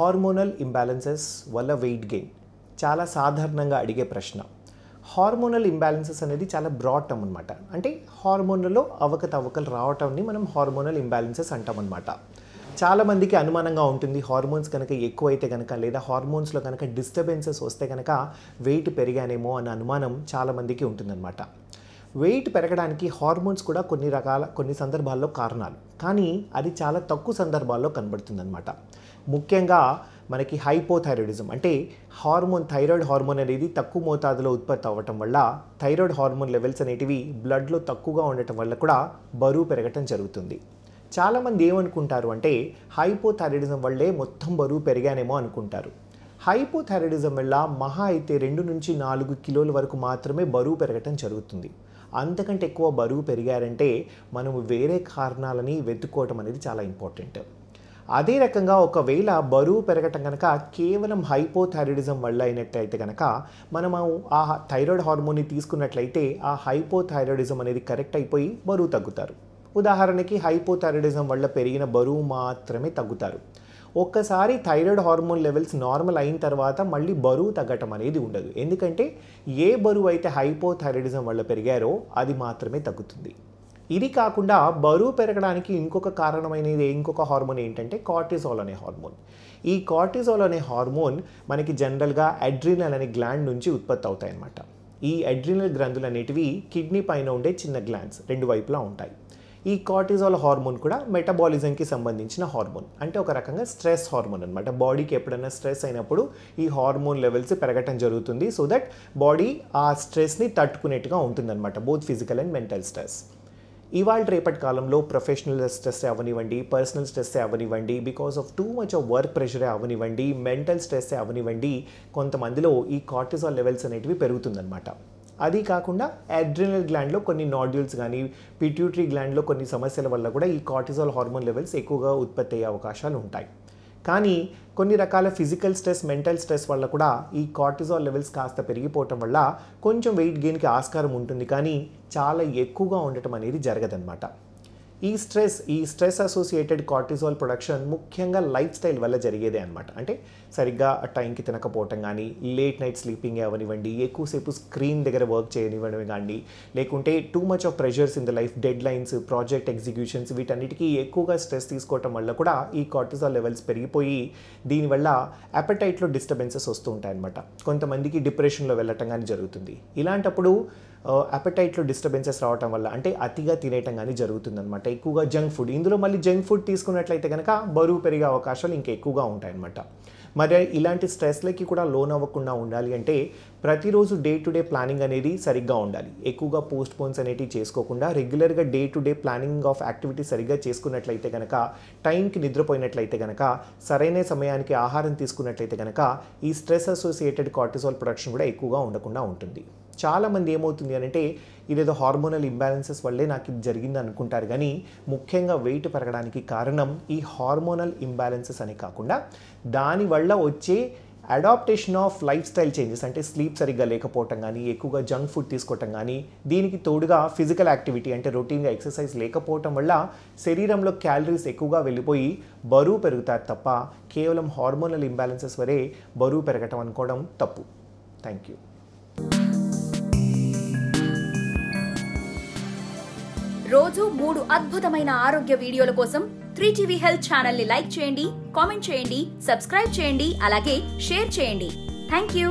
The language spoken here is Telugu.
హార్మోనల్ ఇంబ్యాలెన్సెస్ వల్ల వెయిట్ గెయిన్ చాలా సాధారణంగా అడిగే ప్రశ్న హార్మోనల్ ఇంబ్యాలెన్సెస్ అనేది చాలా బ్రాడ్ టర్మ్ అనమాట అంటే హార్మోన్లలో అవకతవకలు రావటంని మనం హార్మోనల్ ఇంబ్యాలెన్సెస్ అంటామన్నమాట చాలామందికి అనుమానంగా ఉంటుంది హార్మోన్స్ కనుక ఎక్కువైతే కనుక లేదా హార్మోన్స్లో కనుక డిస్టర్బెన్సెస్ వస్తే కనుక వెయిట్ పెరిగానేమో అనే అనుమానం చాలామందికి ఉంటుందన్నమాట వెయిట్ పెరగడానికి హార్మోన్స్ కూడా కొన్ని రకాల కొన్ని సందర్భాల్లో కారణాలు కానీ అది చాలా తక్కువ సందర్భాల్లో కనబడుతుందన్నమాట ముఖ్యంగా మనకి హైపోథైరాయిడిజం అంటే హార్మోన్ థైరాయిడ్ హార్మోన్ అనేది తక్కువ మోతాదులో ఉత్పత్తి అవ్వటం వల్ల థైరాయిడ్ హార్మోన్ లెవెల్స్ అనేటివి బ్లడ్లో తక్కువగా ఉండటం వల్ల కూడా బరువు పెరగటం జరుగుతుంది చాలామంది ఏమనుకుంటారు అంటే హైపోథైరాయిడిజం వల్లే మొత్తం బరువు పెరిగానేమో అనుకుంటారు హైపోథైరాయిడిజం వల్ల మహా అయితే రెండు నుంచి నాలుగు కిలోల వరకు మాత్రమే బరువు పెరగటం జరుగుతుంది అంతకంటే ఎక్కువ బరువు పెరిగారంటే మనము వేరే కారణాలని వెతుక్కోవటం అనేది చాలా ఇంపార్టెంట్ అదే రకంగా ఒకవేళ బరువు పెరగటం కనుక కేవలం హైపోథైరాయిడిజం వల్ల అయినట్టయితే కనుక మనము ఆ థైరాయిడ్ హార్మోన్ని తీసుకున్నట్లయితే ఆ హైపోథైరాయిడిజం అనేది కరెక్ట్ అయిపోయి బరువు తగ్గుతారు ఉదాహరణకి హైపోథైరాయిడిజం వల్ల పెరిగిన బరువు మాత్రమే తగ్గుతారు ఒక్కసారి థైరాయిడ్ హార్మోన్ లెవెల్స్ నార్మల్ అయిన తర్వాత మళ్ళీ బరువు తగ్గటం అనేది ఉండదు ఎందుకంటే ఏ బరువు అయితే హైపోథైరాయిడిజం వల్ల పెరిగారో అది మాత్రమే తగ్గుతుంది ఇది కాకుండా బరువు పెరగడానికి ఇంకొక కారణమైనది ఇంకొక హార్మోన్ ఏంటంటే కార్టిజోల్ అనే హార్మోన్ ఈ కార్టిజోల్ అనే హార్మోన్ మనకి జనరల్గా అడ్రినల్ అనే గ్లాండ్ నుంచి ఉత్పత్తి అవుతాయి అన్నమాట ఈ అడ్రినల్ గ్రంథులు అనేటివి కిడ్నీ పైన ఉండే చిన్న గ్లాండ్స్ రెండు వైపులా ఉంటాయి ఈ కార్టిజోల్ హార్మోన్ కూడా మెటబాలిజంకి సంబంధించిన హార్మోన్ అంటే ఒక రకంగా స్ట్రెస్ హార్మోన్ అనమాట బాడీకి ఎప్పుడైనా స్ట్రెస్ అయినప్పుడు ఈ హార్మోన్ లెవెల్స్ పెరగటం జరుగుతుంది సో దట్ బాడీ ఆ స్ట్రెస్ని తట్టుకునేట్టుగా ఉంటుందన్నమాట both physical and mental stress ఇవాళ రేపటి కాలంలో ప్రొఫెషనల్ స్ట్రెస్ అవనివ్వండి పర్సనల్ స్ట్రెస్ అవనివ్వండి because of too much of work ప్రెషరే అవనివ్వండి మెంటల్ స్ట్రెస్ అవనివ్వండి కొంతమందిలో ఈ కార్టిజాల్ లెవెల్స్ అనేటివి పెరుగుతుందన్నమాట అది కాకుండా అడ్రినల్ గ్లాండ్లో కొన్ని నాడ్యూల్స్ కానీ పిట్యూటరీ గ్లాండ్లో కొన్ని సమస్యల వల్ల కూడా ఈ కార్టిజాల్ హార్మోన్ లెవెల్స్ ఎక్కువగా ఉత్పత్తి అయ్యే అవకాశాలు ఉంటాయి కానీ కొన్ని రకాల ఫిజికల్ స్ట్రెస్ మెంటల్ స్ట్రెస్ వల్ల కూడా ఈ కార్టిజాల్ లెవెల్స్ కాస్త పెరిగిపోవటం వల్ల కొంచెం వెయిట్ గెయిన్కి ఆస్కారం ఉంటుంది కానీ చాలా ఎక్కువగా ఉండటం అనేది జరగదన్నమాట ఈ స్ట్రెస్ ఈ స్ట్రెస్ అసోసియేటెడ్ కార్టిజోల్ ప్రొడక్షన్ ముఖ్యంగా లైఫ్ స్టైల్ వల్ల జరిగేదే అనమాట అంటే సరిగ్గా టైంకి తినకపోవటం కానీ లేట్ నైట్ స్లీపింగ్ అవనివ్వండి ఎక్కువసేపు స్క్రీన్ దగ్గర వర్క్ చేయనివ్వడం కానీ లేకుంటే too much of pressures in the life deadlines project executions వీటన్నిటికీ ఎక్కువగా స్ట్రెస్ తీసుకోవటం వల్ల కూడా ఈ కార్టిజోల్ లెవెల్స్ పెరిగిపోయి దీనివల్ల అపెటైట్లో డిస్టర్బెన్సెస్ వస్తూ అనమాట కొంతమందికి డిప్రెషన్లో వెళ్ళటం కానీ జరుగుతుంది ఇలాంటప్పుడు అపెటైట్లో డిస్టర్బెన్సెస్ రావటం వల్ల అంటే అతిగా తినేయటం కానీ జరుగుతుందనమాట ఎక్కువగా జంక్ ఫుడ్ ఇందులో మళ్ళీ జంక్ ఫుడ్ తీసుకున్నట్లయితే కనుక బరువు పెరిగే అవకాశాలు ఇంకా ఎక్కువగా ఉంటాయన్నమాట మరి ఇలాంటి స్ట్రెస్లకి కూడా లోన్ అవ్వకుండా ఉండాలి అంటే ప్రతిరోజు డే టు డే ప్లానింగ్ అనేది సరిగ్గా ఉండాలి ఎక్కువగా పోస్ట్ పోన్స్ అనేటివి చేసుకోకుండా రెగ్యులర్గా day to day planning of activity సరిగ్గా చేసుకున్నట్లయితే కనుక టైంకి నిద్రపోయినట్లయితే కనుక సరైన సమయానికి ఆహారం తీసుకున్నట్లయితే కనుక ఈ స్ట్రెస్ అసోసియేటెడ్ కార్టిసాల్ ప్రొడక్షన్ కూడా ఎక్కువగా ఉండకుండా ఉంటుంది చాలామంది ఏమవుతుంది అని అంటే ఇదేదో హార్మోనల్ ఇంబ్యాలెన్సెస్ వల్లే నాకు ఇది జరిగింది అనుకుంటారు కానీ ముఖ్యంగా వెయిట్ పెరగడానికి కారణం ఈ హార్మోనల్ ఇంబ్యాలెన్సెస్ అనే కాకుండా దానివల్ల వచ్చే adaptation of lifestyle changes అంటే స్లీప్ సరిగ్గా లేకపోవటం కానీ ఎక్కువగా జంక్ ఫుడ్ తీసుకోవటం కానీ దీనికి తోడుగా ఫిజికల్ యాక్టివిటీ అంటే రొటీన్గా ఎక్సర్సైజ్ లేకపోవటం వల్ల శరీరంలో క్యాలరీస్ ఎక్కువగా వెళ్ళిపోయి బరువు పెరుగుతారు తప్ప కేవలం హార్మోనల్ ఇంబ్యాలెన్సెస్ వరే బరువు పెరగటం అనుకోవడం తప్పు థ్యాంక్ యూ రోజు మూడు అద్భుతమైన ఆరోగ్య వీడియోల కోసం త్రీ టీవీ హెల్త్ ఛానల్ని లైక్ చేయండి కామెంట్ చేయండి సబ్స్క్రైబ్ చేయండి అలాగే షేర్ చేయండి థ్యాంక్ యూ